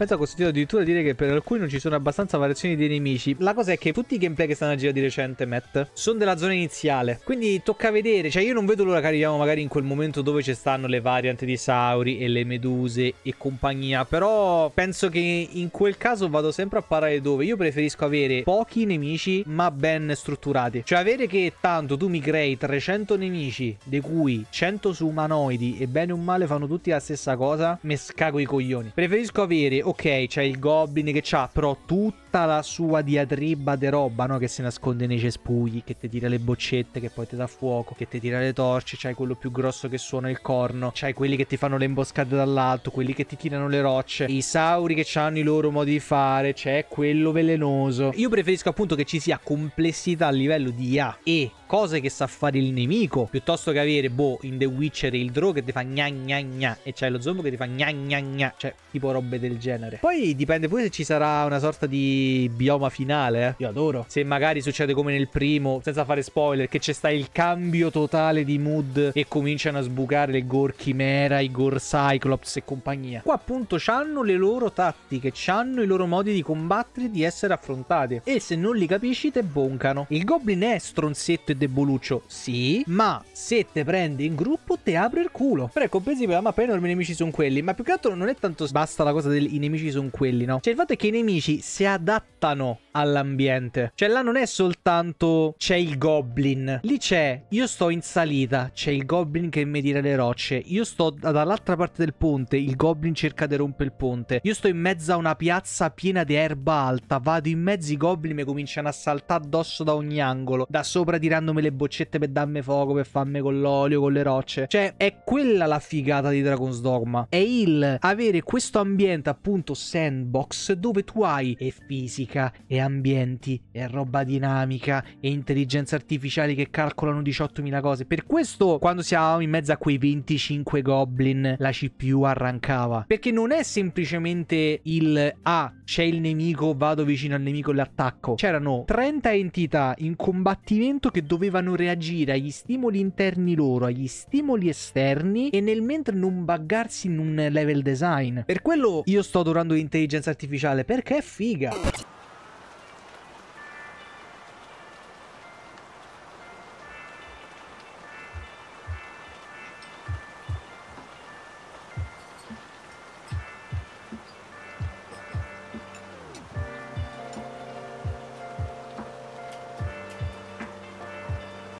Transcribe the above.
Penso ha consentito addirittura dire che per alcuni non ci sono abbastanza variazioni dei nemici. La cosa è che tutti i gameplay che stanno a girare di recente, Matt, sono della zona iniziale. Quindi tocca vedere. Cioè, io non vedo l'ora che arriviamo magari in quel momento dove ci stanno le varianti di Sauri e le meduse e compagnia. Però penso che in quel caso vado sempre a parare dove. Io preferisco avere pochi nemici ma ben strutturati. Cioè avere che tanto tu mi crei 300 nemici, di cui 100 su umanoidi e bene o male fanno tutti la stessa cosa, mi scago i coglioni. Preferisco avere ok, c'è il Goblin che c'ha, però tutta la sua diatriba di roba, no? Che si nasconde nei cespugli, che ti tira le boccette, che poi ti dà fuoco, che ti tira le torce, c'hai quello più grosso che suona il corno, c'hai quelli che ti fanno le imboscate dall'alto, quelli che ti tirano le rocce, i sauri che hanno i loro modi di fare, c'è quello velenoso. Io preferisco appunto che ci sia complessità a livello di IA e cose che sa fare il nemico, piuttosto che avere, boh, in The Witcher il draw che ti fa gna gna gna e c'è lo zombo che ti fa gna gna gna, cioè tipo robe del genere genere. Poi dipende pure se ci sarà una sorta di bioma finale. Eh. Io adoro. Se magari succede come nel primo, senza fare spoiler, che c'è sta il cambio totale di mood e cominciano a sbucare le Gore Chimera, i Gore Cyclops e compagnia. Qua appunto c'hanno le loro tattiche, c'hanno i loro modi di combattere, di essere affrontate. E se non li capisci te boncano. Il Goblin è stronzetto e deboluccio, sì, ma se te prende in gruppo te apre il culo. Però è comprensibile, ma poi i nemici sono quelli. Ma più che altro non è tanto basta la cosa del nemici nemici sono quelli, no? Cioè il fatto è che i nemici si adattano all'ambiente. Cioè là non è soltanto c'è il goblin. Lì c'è, io sto in salita, c'è il goblin che mi tira le rocce. Io sto dall'altra parte del ponte, il goblin cerca di rompere il ponte. Io sto in mezzo a una piazza piena di erba alta, vado in mezzo i goblin mi cominciano a saltare addosso da ogni angolo, da sopra tirandomi le boccette per darmi fuoco, per farmi con l'olio, con le rocce. Cioè è quella la figata di Dragon's Dogma. È il avere questo ambiente appunto appunto sandbox dove tu hai e fisica e ambienti e roba dinamica e intelligenza artificiale che calcolano 18.000 cose. Per questo quando siamo in mezzo a quei 25 goblin la CPU arrancava. Perché non è semplicemente il ah, c'è il nemico, vado vicino al nemico e l'attacco. C'erano 30 entità in combattimento che dovevano reagire agli stimoli interni loro, agli stimoli esterni e nel mentre non buggarsi in un level design. Per quello io sto sto adorando l'intelligenza artificiale perché è figa.